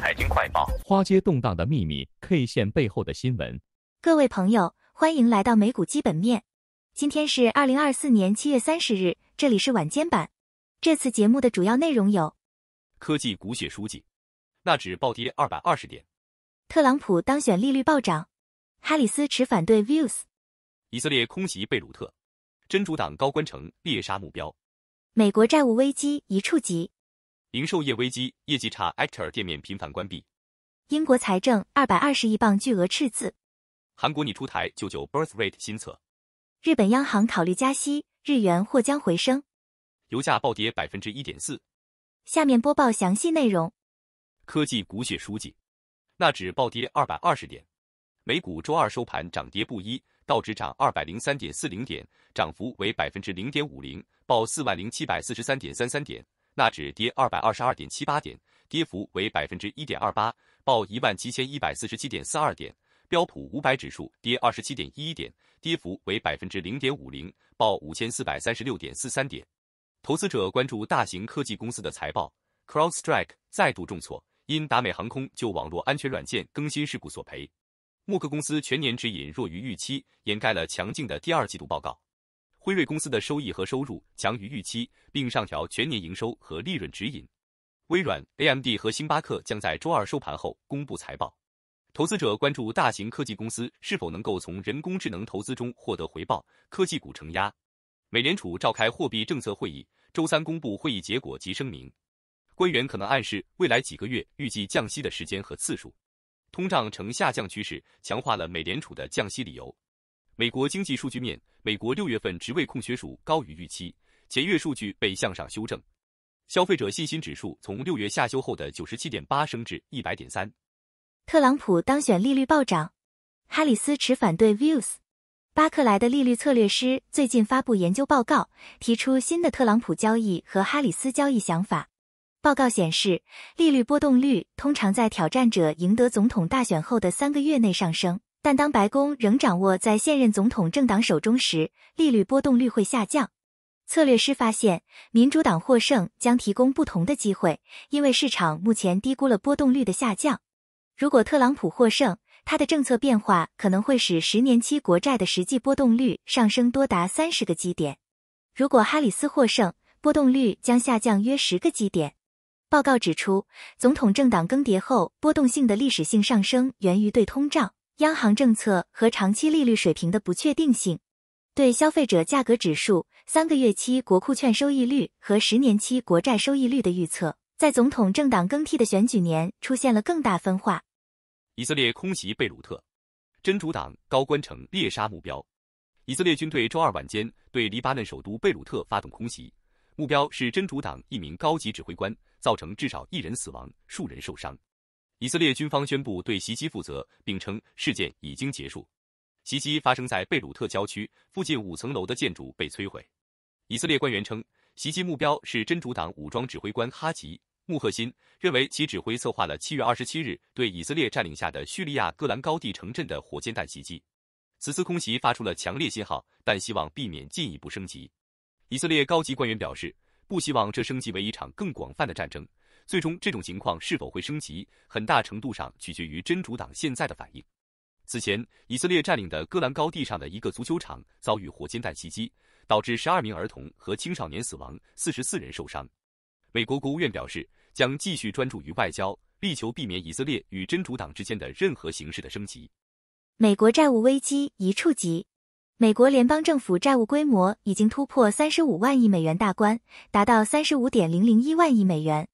财经快报：花街动荡的秘密，K 线背后的新闻。各位朋友，欢迎来到美股基本面。今天是二零二四年七月三十日，这里是晚间版。这次节目的主要内容有：科技股血书记，纳指暴跌二百二十点；特朗普当选，利率暴涨；哈里斯持反对 views；以色列空袭贝鲁特，真主党高官成猎杀目标；美国债务危机一触即。零售业危机，业绩差，Actor 店面频繁关闭。英国财政二百二十亿镑巨额赤字。韩国拟出台救救 birth rate 新策。日本央行考虑加息，日元或将回升。油价暴跌百分之一点四。下面播报详细内容。科技股雪书记，纳指暴跌二百二十点。美股周二收盘涨跌不一，道指涨二百零三点四零点，涨幅为百分之零点五零，报四万零七百四十三点三三点。纳指跌二百二十二点七八点，跌幅为百分之一点二八，报一万七千一百四十七点四二点。标普五百指数跌二十七点一一点，跌幅为百分之零点五零，报五千四百三十六点四三点。投资者关注大型科技公司的财报。Crowdstrike 再度重挫，因达美航空就网络安全软件更新事故索赔。默克公司全年指引弱于预期，掩盖了强劲的第二季度报告。辉瑞公司的收益和收入强于预期，并上调全年营收和利润指引。微软、AMD 和星巴克将在周二收盘后公布财报。投资者关注大型科技公司是否能够从人工智能投资中获得回报。科技股承压。美联储召开货币政策会议，周三公布会议结果及声明。官员可能暗示未来几个月预计降息的时间和次数。通胀呈下降趋势，强化了美联储的降息理由。美国经济数据面。美国六月份职位空缺数高于预期，前月数据被向上修正。消费者信心指数从六月下修后的九十七点八升至一百点三。特朗普当选利率暴涨，哈里斯持反对 views。巴克莱的利率策略师最近发布研究报告，提出新的特朗普交易和哈里斯交易想法。报告显示，利率波动率通常在挑战者赢得总统大选后的三个月内上升。但当白宫仍掌握在现任总统政党手中时，利率波动率会下降。策略师发现，民主党获胜将提供不同的机会，因为市场目前低估了波动率的下降。如果特朗普获胜，他的政策变化可能会使十年期国债的实际波动率上升多达三十个基点。如果哈里斯获胜，波动率将下降约十个基点。报告指出，总统政党更迭后波动性的历史性上升源于对通胀。央行政策和长期利率水平的不确定性，对消费者价格指数、三个月期国库券收益率和十年期国债收益率的预测，在总统政党更替的选举年出现了更大分化。以色列空袭贝鲁特，真主党高官成猎杀目标。以色列军队周二晚间对黎巴嫩首都贝鲁特发动空袭，目标是真主党一名高级指挥官，造成至少一人死亡，数人受伤。以色列军方宣布对袭击负责，并称事件已经结束。袭击发生在贝鲁特郊区附近五层楼的建筑被摧毁。以色列官员称，袭击目标是真主党武装指挥官哈吉穆赫辛，认为其指挥策划了七月二十七日对以色列占领下的叙利亚戈兰高地城镇的火箭弹袭击。此次空袭发出了强烈信号，但希望避免进一步升级。以色列高级官员表示，不希望这升级为一场更广泛的战争。最终，这种情况是否会升级，很大程度上取决于真主党现在的反应。此前，以色列占领的戈兰高地上的一个足球场遭遇火箭弹袭击，导致十二名儿童和青少年死亡，四十四人受伤。美国国务院表示，将继续专注于外交，力求避免以色列与真主党之间的任何形式的升级。美国债务危机一触即，美国联邦政府债务规模已经突破三十五万亿美元大关，达到三十五点零零一万亿美元。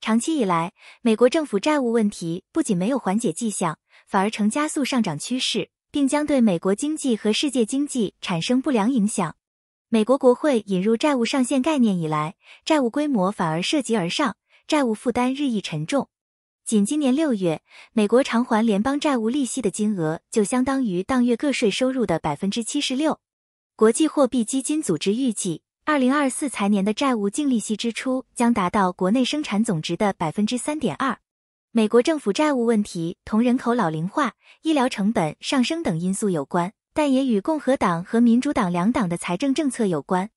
长期以来，美国政府债务问题不仅没有缓解迹象，反而呈加速上涨趋势，并将对美国经济和世界经济产生不良影响。美国国会引入债务上限概念以来，债务规模反而涉及而上，债务负担日益沉重。仅今年六月，美国偿还联邦债务利息的金额就相当于当月个税收入的百分之七十六。国际货币基金组织预计。二零二四财年的债务净利息支出将达到国内生产总值的百分之三点二。美国政府债务问题同人口老龄化、医疗成本上升等因素有关，但也与共和党和民主党两党的财政政策有关。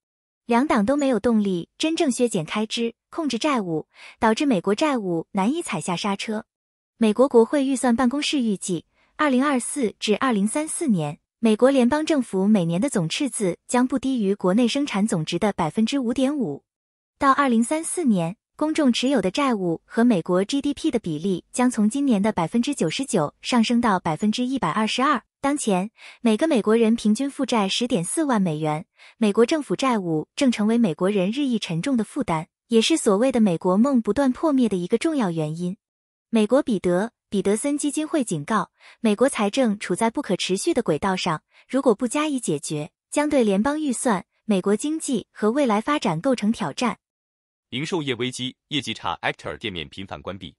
两党都没有动力真正削减开支、控制债务，导致美国债务难以踩下刹车。美国国会预算办公室预计，二零二四至二零三四年。美国联邦政府每年的总赤字将不低于国内生产总值的百分之五点五。到二零三四年，公众持有的债务和美国 GDP 的比例将从今年的百分之九十九上升到百分之一百二十二。当前，每个美国人平均负债十点四万美元。美国政府债务正成为美国人日益沉重的负担，也是所谓的“美国梦”不断破灭的一个重要原因。美国彼得。彼得森基金会警告，美国财政处在不可持续的轨道上，如果不加以解决，将对联邦预算、美国经济和未来发展构成挑战。零售业危机，业绩差，Actor 店面频繁关闭。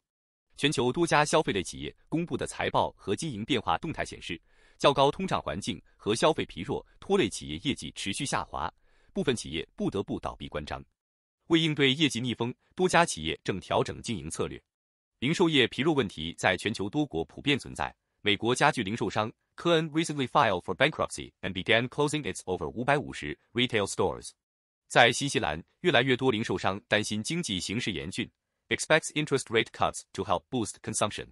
全球多家消费类企业公布的财报和经营变化动态显示，较高通胀环境和消费疲弱拖累企业业绩持续下滑，部分企业不得不倒闭关张。为应对业绩逆风，多家企业正调整经营策略。零售业疲弱问题在全球多国普遍存在。美国家具零售商科恩 recently filed for bankruptcy and began closing its over 550 retail stores。在新西兰，越来越多零售商担心经济形势严峻，expects interest rate cuts to help boost consumption。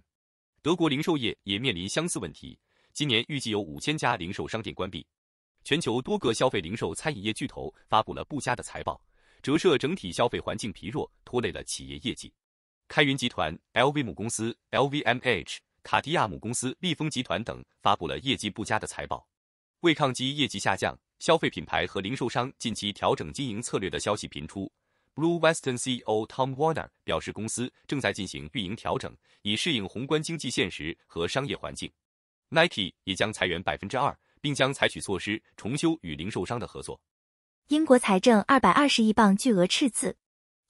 德国零售业也面临相似问题，今年预计有五千家零售商店关闭。全球多个消费零售餐饮业巨头发布了不佳的财报，折射整体消费环境疲弱，拖累了企业业绩。开云集团、LV 母公司 LVMH、卡地亚母公司利丰集团等发布了业绩不佳的财报。为抗击业绩下降，消费品牌和零售商近期调整经营策略的消息频出。Blue Western CEO Tom Warner 表示，公司正在进行运营调整，以适应宏观经济现实和商业环境。Nike 也将裁员百分之二，并将采取措施重修与零售商的合作。英国财政二百二十亿镑巨额赤字。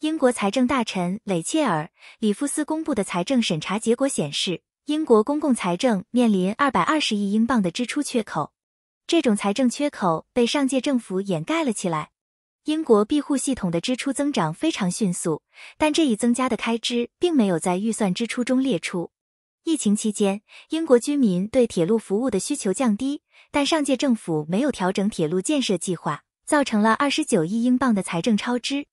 英国财政大臣雷切尔·里夫斯公布的财政审查结果显示，英国公共财政面临二百二十亿英镑的支出缺口。这种财政缺口被上届政府掩盖了起来。英国庇护系统的支出增长非常迅速，但这一增加的开支并没有在预算支出中列出。疫情期间，英国居民对铁路服务的需求降低，但上届政府没有调整铁路建设计划，造成了二十九亿英镑的财政超支。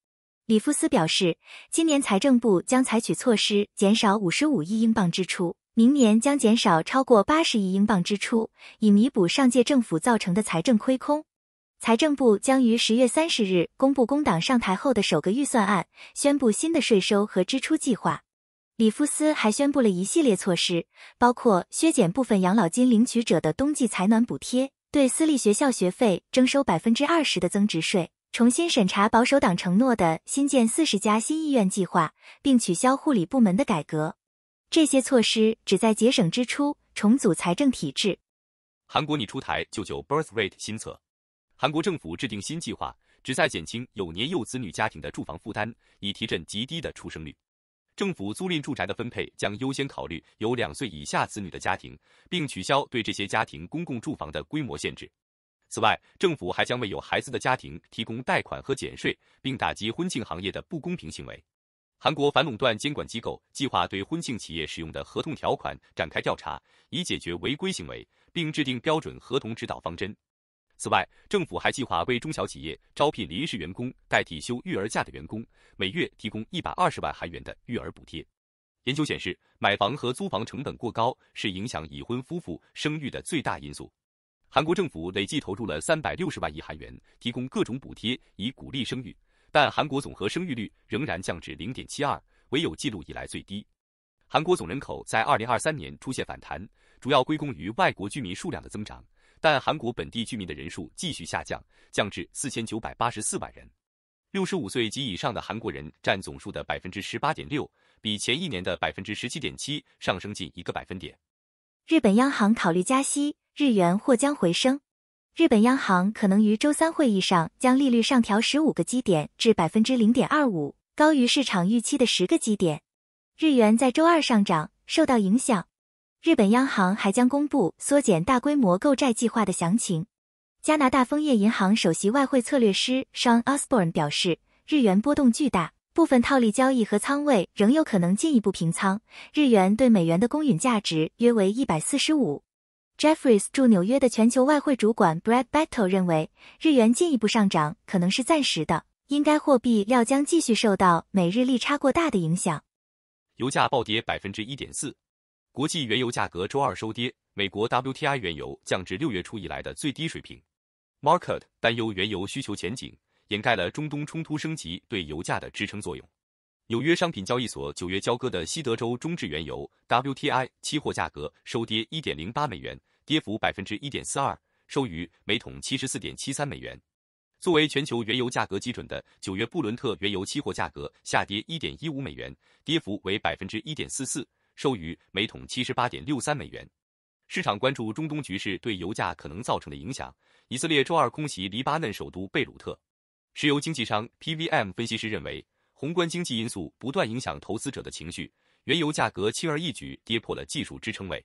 里夫斯表示，今年财政部将采取措施减少五十五亿英镑支出，明年将减少超过八十亿英镑支出，以弥补上届政府造成的财政亏空。财政部将于十月三十日公布工党上台后的首个预算案，宣布新的税收和支出计划。里夫斯还宣布了一系列措施，包括削减部分养老金领取者的冬季采暖补贴，对私立学校学费征收百分之二十的增值税。重新审查保守党承诺的新建四十家新医院计划，并取消护理部门的改革。这些措施旨在节省支出、重组财政体制。韩国拟出台舅救 birth rate 新策。韩国政府制定新计划，旨在减轻有年幼子女家庭的住房负担，以提振极低的出生率。政府租赁住宅的分配将优先考虑有两岁以下子女的家庭，并取消对这些家庭公共住房的规模限制。此外，政府还将为有孩子的家庭提供贷款和减税，并打击婚庆行业的不公平行为。韩国反垄断监管机构计划对婚庆企业使用的合同条款展开调查，以解决违规行为，并制定标准合同指导方针。此外，政府还计划为中小企业招聘临时员工代替休育儿假的员工，每月提供一百二十万韩元的育儿补贴。研究显示，买房和租房成本过高是影响已婚夫妇生育的最大因素。韩国政府累计投入了三百六十万亿韩元，提供各种补贴以鼓励生育，但韩国总和生育率仍然降至零点七二，唯有记录以来最低。韩国总人口在二零二三年出现反弹，主要归功于外国居民数量的增长，但韩国本地居民的人数继续下降，降至四千九百八十四万人。六十五岁及以上的韩国人占总数的百分之十八点六，比前一年的百分之十七点七上升近一个百分点。日本央行考虑加息，日元或将回升。日本央行可能于周三会议上将利率上调15个基点至百分之零点二五，高于市场预期的十个基点。日元在周二上涨，受到影响。日本央行还将公布缩减大规模购债计划的详情。加拿大枫叶银行首席外汇策略师 Sean Osborne 表示，日元波动巨大。部分套利交易和仓位仍有可能进一步平仓。日元对美元的公允价值约为一百四十五。Jeffries 驻纽约的全球外汇主管 Brad b e t t t e l 认为，日元进一步上涨可能是暂时的，应该货币料将继续受到每日利差过大的影响。油价暴跌百分之一点四，国际原油价格周二收跌，美国 WTI 原油降至六月初以来的最低水平。Market 担忧原油需求前景。掩盖了中东冲突升级对油价的支撑作用。纽约商品交易所九月交割的西德州中质原油 （WTI） 期货价格收跌1.08美元，跌幅1.42%，收于每桶74.73美元。作为全球原油价格基准的九月布伦特原油期货价格下跌1.15美元，跌幅为1.44%，收于每桶78.63美元。市场关注中东局势对油价可能造成的影响。以色列周二空袭黎巴嫩首都贝鲁特。石油经纪商 PVM 分析师认为，宏观经济因素不断影响投资者的情绪，原油价格轻而易举跌破了技术支撑位。